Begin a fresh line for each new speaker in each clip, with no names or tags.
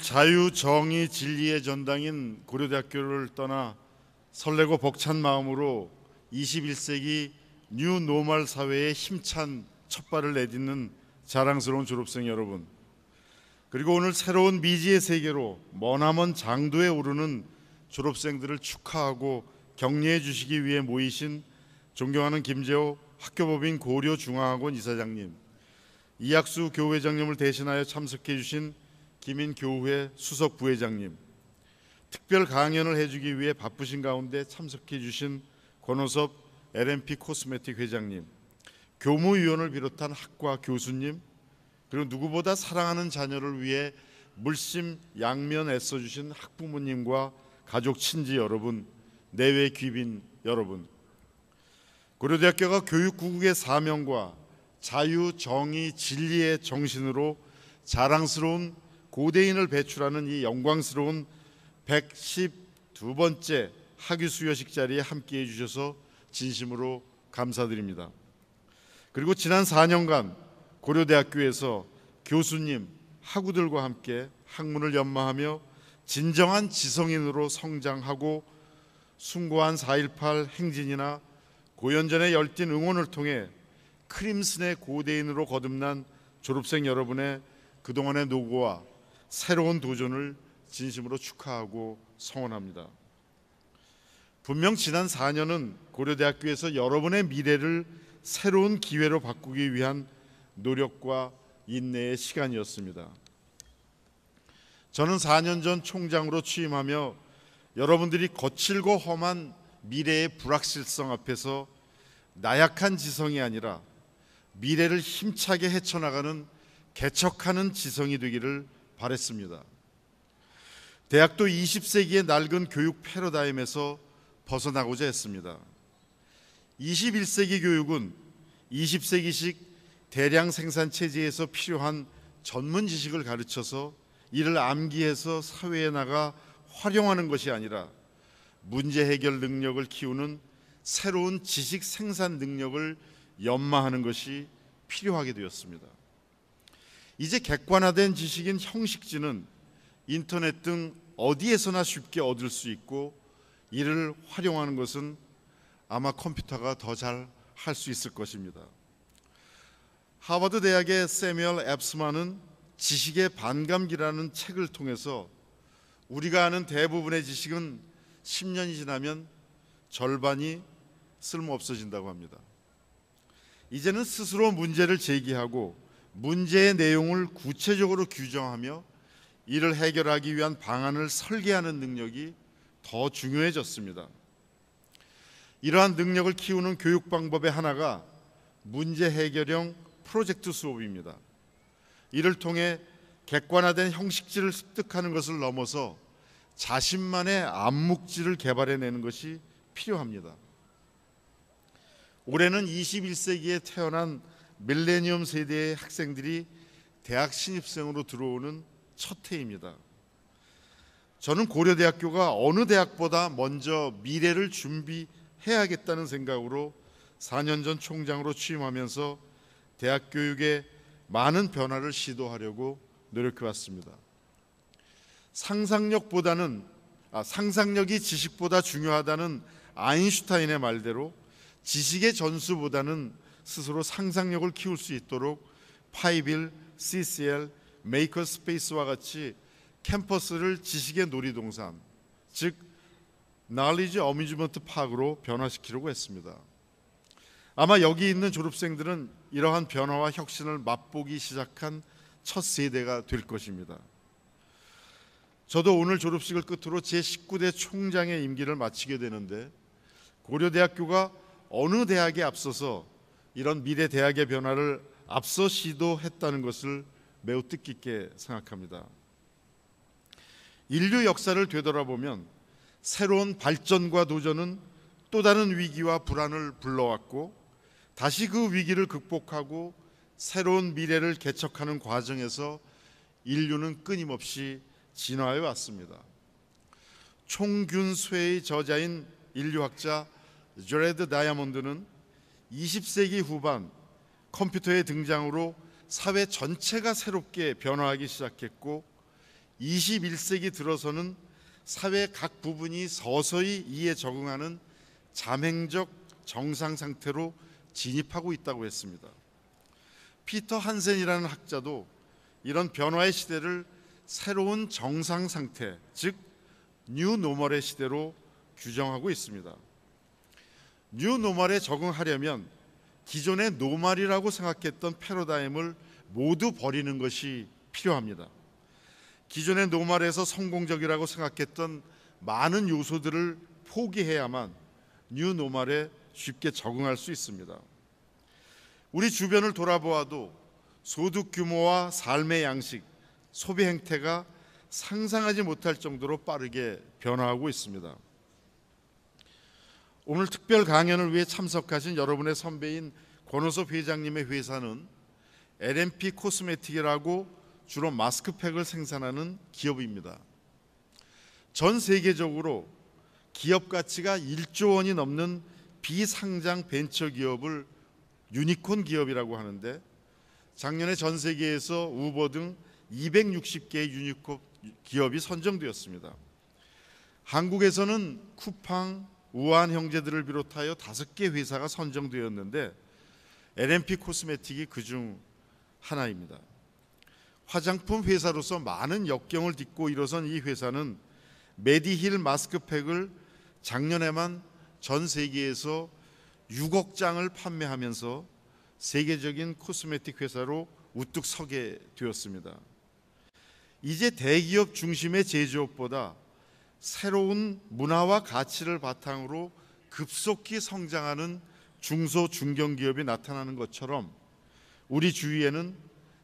자유 정의 진리의 전당인 고려대학교를 떠나 설레고 벅찬 마음으로 21세기 뉴 노멀 사회에 힘찬 첫발을 내딛는 자랑스러운 졸업생 여러분 그리고 오늘 새로운 미지의 세계로 머나먼 장도에 오르는 졸업생들을 축하하고 격려해 주시기 위해 모이신 존경하는 김재호 학교법인 고려중앙학원 이사장님 이학수 교회장님을 대신하여 참석해 주신 김인교회 수석 부회장님, 특별 강연을 해주기 위해 바쁘신 가운데 참석해 주신 권호섭 LMP 코스메틱 회장님, 교무위원을 비롯한 학과 교수님, 그리고 누구보다 사랑하는 자녀를 위해 물심 양면 애써주신 학부모님과 가족 친지 여러분, 내외 귀빈 여러분, 고려대학교가 교육국의 사명과 자유, 정의, 진리의 정신으로 자랑스러운 고대인을 배출하는 이 영광스러운 112번째 학위 수여식 자리에 함께해 주셔서 진심으로 감사드립니다. 그리고 지난 4년간 고려대학교에서 교수님, 학우들과 함께 학문을 연마하며 진정한 지성인으로 성장하고 숭고한 4.18 행진이나 고연전의 열띤 응원을 통해 크림슨의 고대인으로 거듭난 졸업생 여러분의 그동안의 노고와 새로운 도전을 진심으로 축하하고 성원합니다. 분명 지난 4년은 고려대학교에서 여러분의 미래를 새로운 기회로 바꾸기 위한 노력과 인내의 시간이었습니다. 저는 4년 전 총장으로 취임하며 여러분들이 거칠고 험한 미래의 불확실성 앞에서 나약한 지성이 아니라 미래를 힘차게 헤쳐나가는 개척하는 지성이 되기를 바랬습니다. 대학도 20세기의 낡은 교육 패러다임에서 벗어나고자 했습니다. 21세기 교육은 20세기식 대량 생산 체제에서 필요한 전문 지식을 가르쳐서 이를 암기해서 사회에 나가 활용하는 것이 아니라 문제 해결 능력을 키우는 새로운 지식 생산 능력을 연마하는 것이 필요하게 되었습니다. 이제 객관화된 지식인 형식지는 인터넷 등 어디에서나 쉽게 얻을 수 있고 이를 활용하는 것은 아마 컴퓨터가 더 잘 할 수 있을 것입니다. 하버드 대학의 세미얼 앱스만은 지식의 반감기라는 책을 통해서 우리가 아는 대부분의 지식은 10년이 지나면 절반이 쓸모 없어진다고 합니다. 이제는 스스로 문제를 제기하고 문제의 내용을 구체적으로 규정하며 이를 해결하기 위한 방안을 설계하는 능력이 더 중요해졌습니다. 이러한 능력을 키우는 교육 방법의 하나가 문제 해결형 프로젝트 수업입니다. 이를 통해 객관화된 형식지를 습득하는 것을 넘어서 자신만의 암묵지를 개발해내는 것이 필요합니다. 올해는 21세기에 태어난 밀레니엄 세대의 학생들이 대학 신입생으로 들어오는 첫 해입니다. 저는 고려대학교가 어느 대학보다 먼저 미래를 준비해야겠다는 생각으로 4년 전 총장으로 취임하면서 대학 교육에 많은 변화를 시도하려고 노력해 왔습니다. 상상력보다는 아, 상상력이 지식보다 중요하다는 아인슈타인의 말대로 지식의 전수보다는 스스로 상상력을 키울 수 있도록 파이빌, CCL, 메이커 스페이스와 같이 캠퍼스를 지식의 놀이동산, 즉 날리지 어뮤즈먼트 파으로 변화시키려고 했습니다. 아마 여기 있는 졸업생들은 이러한 변화와 혁신을 맛보기 시작한 첫 세대가 될 것입니다. 저도 오늘 졸업식을 끝으로 제 19대 총장의 임기를 마치게 되는데 고려대학교가 어느 대학에 앞서서 이런 미래 대학의 변화를 앞서 시도했다는 것을 매우 뜻깊게 생각합니다. 인류 역사를 되돌아보면 새로운 발전과 도전은 또 다른 위기와 불안을 불러왔고 다시 그 위기를 극복하고 새로운 미래를 개척하는 과정에서 인류는 끊임없이 진화해 왔습니다. 총균쇠의 저자인 인류학자 제레드 다이아몬드는 20세기 후반 컴퓨터의 등장으로 사회 전체가 새롭게 변화하기 시작했고 21세기 들어서는 사회 각 부분이 서서히 이에 적응하는 자맹적 정상 상태로 진입하고 있다고 했습니다. 피터 한센이라는 학자도 이런 변화의 시대를 새로운 정상 상태, 즉 뉴노멀의 시대로 규정하고 있습니다. 뉴 노멀에 적응하려면 기존의 노멀이라고 생각했던 패러다임을 모두 버리는 것이 필요합니다. 기존의 노멀에서 성공적이라고 생각했던 많은 요소들을 포기해야만 뉴 노멀에 쉽게 적응할 수 있습니다. 우리 주변을 돌아보아도 소득 규모와 삶의 양식, 소비 행태가 상상하지 못할 정도로 빠르게 변화하고 있습니다. 오늘 특별 강연을 위해 참석하신 여러분의 선배인 권호섭 회장님의 회사는 LMP 코스메틱이라고 주로 마스크팩을 생산하는 기업입니다. 전 세계적으로 기업 가치가 1조 원이 넘는 비상장 벤처 기업을 유니콘 기업이라고 하는데 작년에 전 세계에서 우버 등 260개의 유니콘 기업이 선정되었습니다. 한국에서는 쿠팡, 우한 형제들을 비롯하여 다섯 개 회사가 선정되었는데 l m p 코스메틱이 그 중 하나입니다. 화장품 회사로서 많은 역경을 딛고 일어선 이 회사는 메디힐 마스크팩을 작년에만 전 세계에서 6억 장을 판매하면서 세계적인 코스메틱 회사로 우뚝 서게 되었습니다. 이제 대기업 중심의 제조업보다 새로운 문화와 가치를 바탕으로 급속히 성장하는 중소 중견 기업이 나타나는 것처럼 우리 주위에는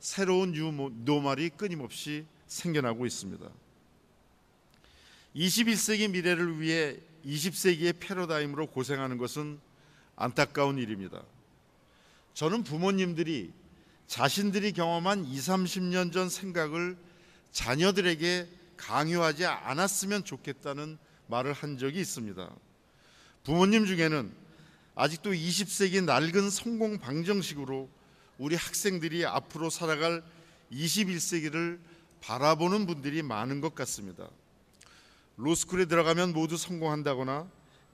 새로운 유모, 노말이 끊임없이 생겨나고 있습니다. 21세기 미래를 위해 20세기의 패러다임으로 고생하는 것은 안타까운 일입니다. 저는 부모님들이 자신들이 경험한 2, 30년 전 생각을 자녀들에게 강요하지 않았으면 좋겠다는 말을 한 적이 있습니다. 부모님 중에는 아직도 20세기 낡은 성공 방정식으로 우리 학생들이 앞으로 살아갈 21세기를 바라보는 분들이 많은 것 같습니다. 로스쿨에 들어가면 모두 성공한다거나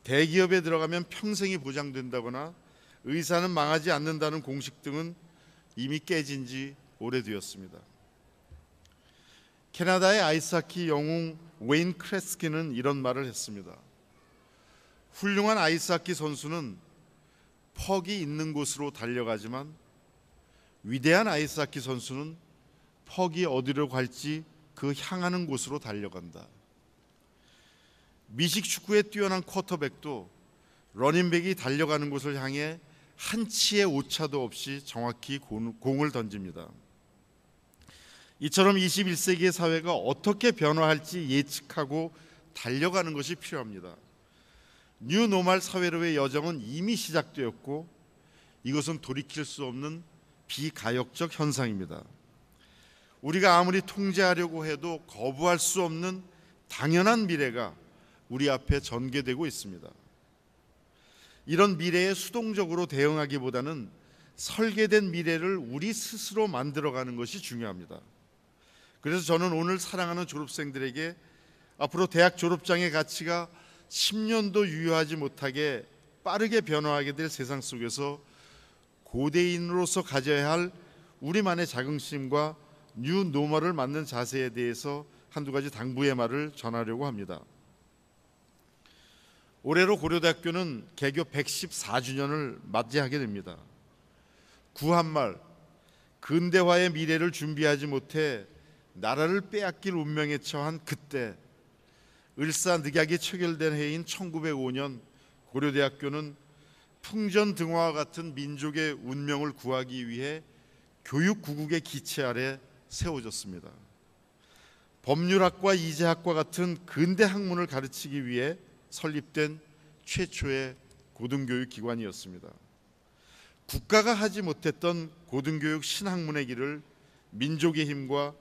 대기업에 들어가면 평생이 보장된다거나 의사는 망하지 않는다는 공식 등은 이미 깨진 지 오래되었습니다. 캐나다의 아이스하키 영웅 웨인 크레스키는 이런 말을 했습니다. 훌륭한 아이스하키 선수는 퍽이 있는 곳으로 달려가지만 위대한 아이스하키 선수는 퍽이 어디로 갈지 그 향하는 곳으로 달려간다. 미식 축구에 뛰어난 쿼터백도 러닝백이 달려가는 곳을 향해 한 치의 오차도 없이 정확히 공을 던집니다. 이처럼 21세기의 사회가 어떻게 변화할지 예측하고 달려가는 것이 필요합니다. 뉴노멀 사회로의 여정은 이미 시작되었고 이것은 돌이킬 수 없는 비가역적 현상입니다. 우리가 아무리 통제하려고 해도 거부할 수 없는 당연한 미래가 우리 앞에 전개되고 있습니다. 이런 미래에 수동적으로 대응하기보다는 설계된 미래를 우리 스스로 만들어가는 것이 중요합니다. 그래서 저는 오늘 사랑하는 졸업생들에게 앞으로 대학 졸업장의 가치가 10년도 유효하지 못하게 빠르게 변화하게 될 세상 속에서 고대인으로서 가져야 할 우리만의 자긍심과 뉴 노멀을 맞는 자세에 대해서 한두 가지 당부의 말을 전하려고 합니다. 올해로 고려대학교는 개교 114주년을 맞이하게 됩니다. 구한말 근대화의 미래를 준비하지 못해 나라를 빼앗길 운명에 처한 그때 을사늑약이 체결된 해인 1905년 고려대학교는 풍전 등화와 같은 민족의 운명을 구하기 위해 교육 구국의 기체 아래 세워졌습니다. 법률학과 이재학과 같은 근대 학문을 가르치기 위해 설립된 최초의 고등교육 기관이었습니다. 국가가 하지 못했던 고등교육 신학문의 길을 민족의 힘과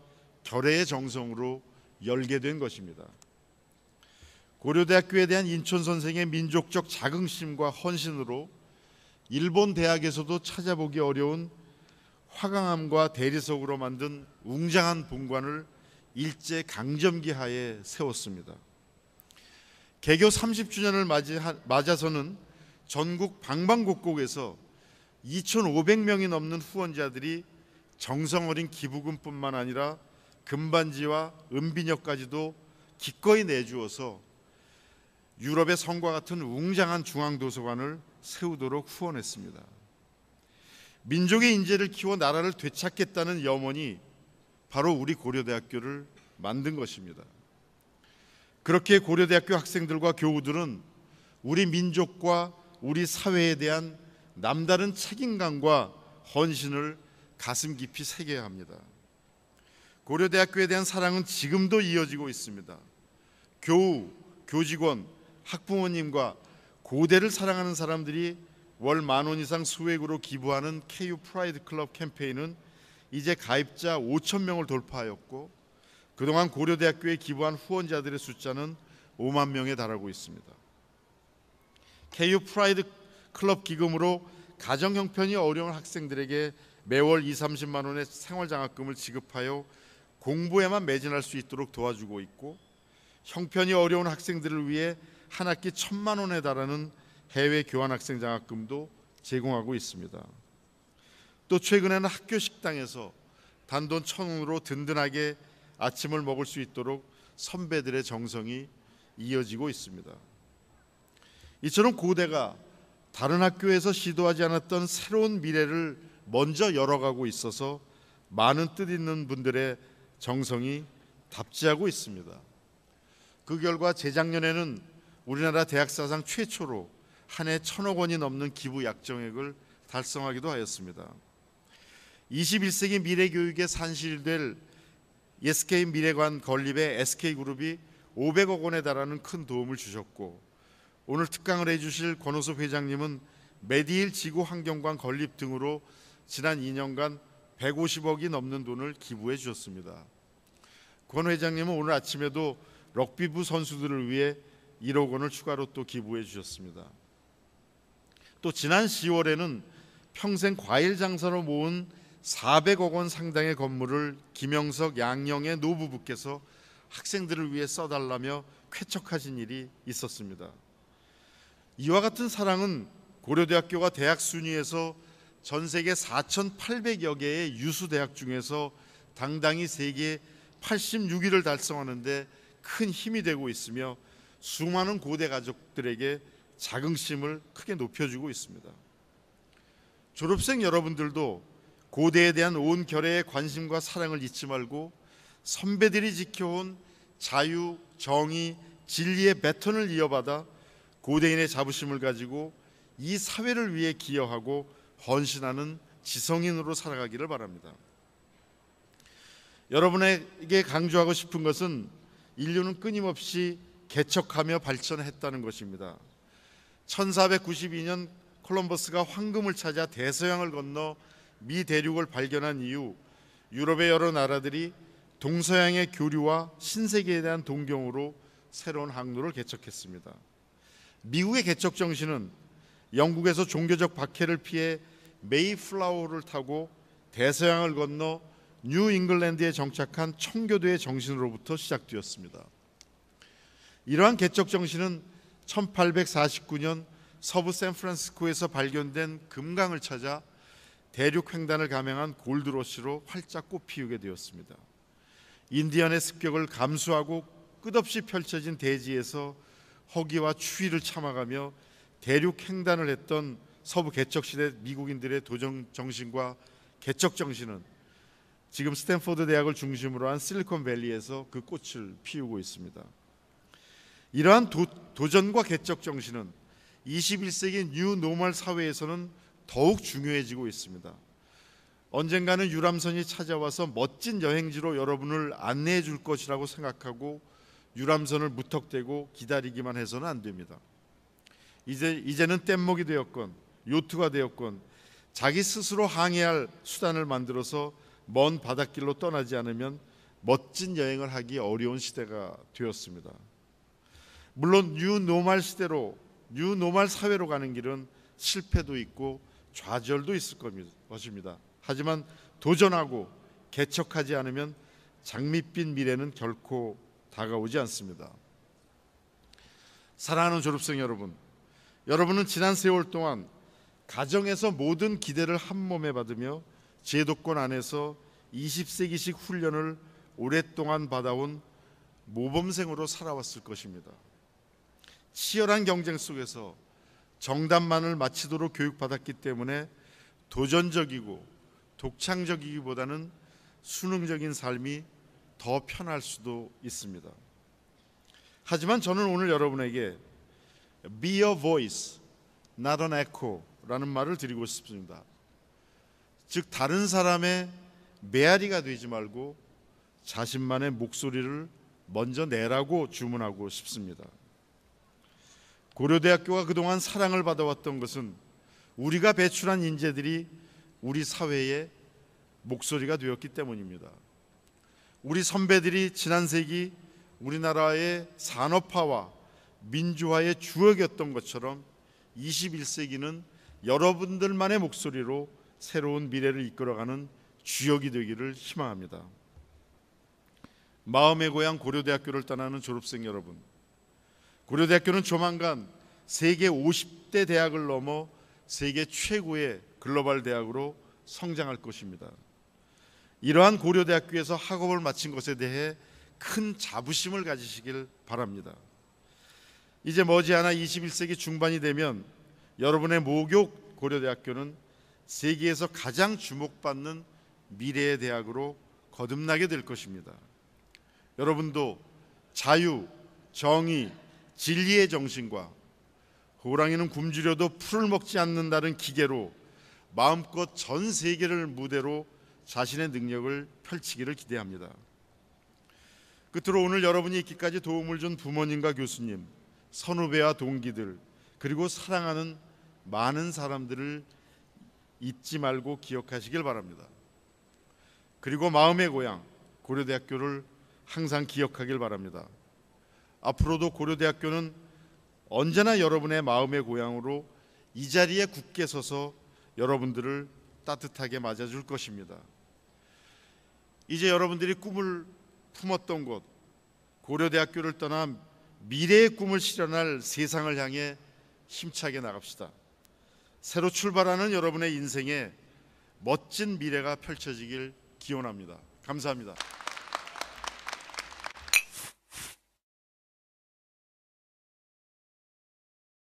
결의의 정성으로 열게 된 것입니다. 고려대학교에 대한 인천 선생의 민족적 자긍심과 헌신으로 일본 대학에서도 찾아보기 어려운 화강암과 대리석으로 만든 웅장한 본관을 일제 강점기 하에 세웠습니다. 개교 30주년을 맞아서는 전국 방방곡곡에서 2,500명이 넘는 후원자들이 정성 어린 기부금뿐만 아니라 금반지와 은비녀까지도 기꺼이 내주어서 유럽의 성과 같은 웅장한 중앙도서관을 세우도록 후원했습니다. 민족의 인재를 키워 나라를 되찾겠다는 염원이 바로 우리 고려대학교를 만든 것입니다. 그렇게 고려대학교 학생들과 교우들은 우리 민족과 우리 사회에 대한 남다른 책임감과 헌신을 가슴 깊이 새겨야 합니다. 고려대학교에 대한 사랑은 지금도 이어지고 있습니다. 교우, 교직원, 학부모님과 고대를 사랑하는 사람들이 월 만 원 이상 수액으로 기부하는 KU 프라이드 클럽 캠페인은 이제 가입자 5천 명을 돌파하였고 그동안 고려대학교에 기부한 후원자들의 숫자는 5만 명에 달하고 있습니다. KU 프라이드 클럽 기금으로 가정 형편이 어려운 학생들에게 매월 2, 30만 원의 생활 장학금을 지급하여 공부에만 매진할 수 있도록 도와주고 있고 형편이 어려운 학생들을 위해 한 학기 천만 원에 달하는 해외 교환 학생 장학금도 제공하고 있습니다. 또 최근에는 학교 식당에서 단돈 천 원으로 든든하게 아침을 먹을 수 있도록 선배들의 정성이 이어지고 있습니다. 이처럼 고대가 다른 학교에서 시도하지 않았던 새로운 미래를 먼저 열어가고 있어서 많은 뜻 있는 분들의 정성이 답지하고 있습니다. 그 결과 재작년에는 우리나라 대학 사상 최초로 한해 천억 원이 넘는 기부 약정액을 달성하기도 하였습니다. 21세기 미래 교육에 산실될 SK 미래관 건립에 SK 그룹이 500억 원에 달하는 큰 도움을 주셨고 오늘 특강을 해주실 권호섭 회장님은 메디힐 지구 환경관 건립 등으로 지난 2년간 150억이 넘는 돈을 기부해 주셨습니다. 권 회장님은 오늘 아침에도 럭비부 선수들을 위해 1억 원을 추가로 또 기부해 주셨습니다. 또 지난 10월에는 평생 과일 장사로 모은 400억 원 상당의 건물을 김영석 양영의 노부부께서 학생들을 위해 써달라며 쾌척하신 일이 있었습니다. 이와 같은 사랑은 고려대학교가 대학 순위에서 전 세계 4,800여 개의 유수 대학 중에서 당당히 세계 86위를 달성하는데 큰 힘이 되고 있으며 수많은 고대 가족들에게 자긍심을 크게 높여주고 있습니다. 졸업생 여러분들도 고대에 대한 온 결의의 관심과 사랑을 잊지 말고 선배들이 지켜온 자유, 정의, 진리의 배턴을 이어받아 고대인의 자부심을 가지고 이 사회를 위해 기여하고 헌신하는 지성인으로 살아가기를 바랍니다. 여러분에게 강조하고 싶은 것은 인류는 끊임없이 개척하며 발전했다는 것입니다. 1492년 콜럼버스가 황금을 찾아 대서양을 건너 미 대륙을 발견한 이후 유럽의 여러 나라들이 동서양의 교류와 신세계에 대한 동경으로 새로운 항로를 개척했습니다. 미국의 개척 정신은 영국에서 종교적 박해를 피해 메이플라워를 타고 대서양을 건너 뉴 잉글랜드에 정착한 청교도의 정신으로부터 시작되었습니다. 이러한 개척 정신은 1849년 서부 샌프란시스코에서 발견된 금강을 찾아 대륙 횡단을 감행한 골드러시로 활짝 꽃피우게 되었습니다. 인디언의 습격을 감수하고 끝없이 펼쳐진 대지에서 허기와 추위를 참아가며 대륙 횡단을 했던 서부 개척 시대 미국인들의 도정 정신과 개척 정신은 지금 스탠포드 대학을 중심으로 한 실리콘밸리에서 그 꽃을 피우고 있습니다. 이러한 도, 전과 개척 정신은 21세기 뉴 노멀 사회에서는 더욱 중요해지고 있습니다. 언젠가는 유람선이 찾아와서 멋진 여행지로 여러분을 안내해 줄 것이라고 생각하고 유람선을 무턱대고 기다리기만 해서는 안 됩니다. 이제 이제는 뗏목이 되었건 요트가 되었건 자기 스스로 항해할 수단을 만들어서 먼 바닷길로 떠나지 않으면 멋진 여행을 하기 어려운 시대가 되었습니다. 물론 뉴노멀 시대로 뉴노멀 사회로 가는 길은 실패도 있고 좌절도 있을 것입니다. 하지만 도전하고 개척하지 않으면 장밋빛 미래는 결코 다가오지 않습니다. 사랑하는 졸업생 여러분, 여러분은 지난 세월 동안 가정에서 모든 기대를 한 몸에 받으며 제도권 안에서 20세기식 훈련을 오랫동안 받아온 모범생으로 살아왔을 것입니다. 치열한 경쟁 속에서 정답만을 마치도록 교육받았기 때문에 도전적이고 독창적이기보다는 수능적인 삶이 더 편할 수도 있습니다. 하지만 저는 오늘 여러분에게 be a voice, not an echo 라는 말을 드리고 싶습니다. 즉 다른 사람의 메아리가 되지 말고 자신만의 목소리를 먼저 내라고 주문하고 싶습니다. 고려대학교가 그동안 사랑을 받아왔던 것은 우리가 배출한 인재들이 우리 사회의 목소리가 되었기 때문입니다. 우리 선배들이 지난 세기 우리나라의 산업화와 민주화의 주역이었던 것처럼 21세기는 여러분들만의 목소리로 새로운 미래를 이끌어가는 주역이 되기를 희망합니다. 마음의 고향 고려대학교를 떠나는 졸업생 여러분, 고려대학교는 조만간 세계 50대 대학을 넘어 세계 최고의 글로벌 대학으로 성장할 것입니다. 이러한 고려대학교에서 학업을 마친 것에 대해 큰 자부심을 가지시길 바랍니다. 이제 머지않아 21세기 중반이 되면 여러분의 모교 고려대학교는 세계에서 가장 주목받는 미래의 대학으로 거듭나게 될 것입니다. 여러분도 자유, 정의, 진리의 정신과 호랑이는 굶주려도 풀을 먹지 않는다는 기계로 마음껏 전 세계를 무대로 자신의 능력을 펼치기를 기대합니다. 끝으로 오늘 여러분이 있기까지 도움을 준 부모님과 교수님, 선후배와 동기들, 그리고 사랑하는 많은 사람들을 잊지 말고 기억하시길 바랍니다. 그리고 마음의 고향 고려대학교를 항상 기억하길 바랍니다. 앞으로도 고려대학교는 언제나 여러분의 마음의 고향으로 이 자리에 굳게 서서 여러분들을 따뜻하게 맞아줄 것입니다. 이제 여러분들이 꿈을 품었던 곳 고려대학교를 떠나 미래의 꿈을 실현할 세상을 향해 힘차게 나갑시다. 새로 출발하는 여러분의 인생에 멋진 미래가 펼쳐지길 기원합니다. 감사합니다.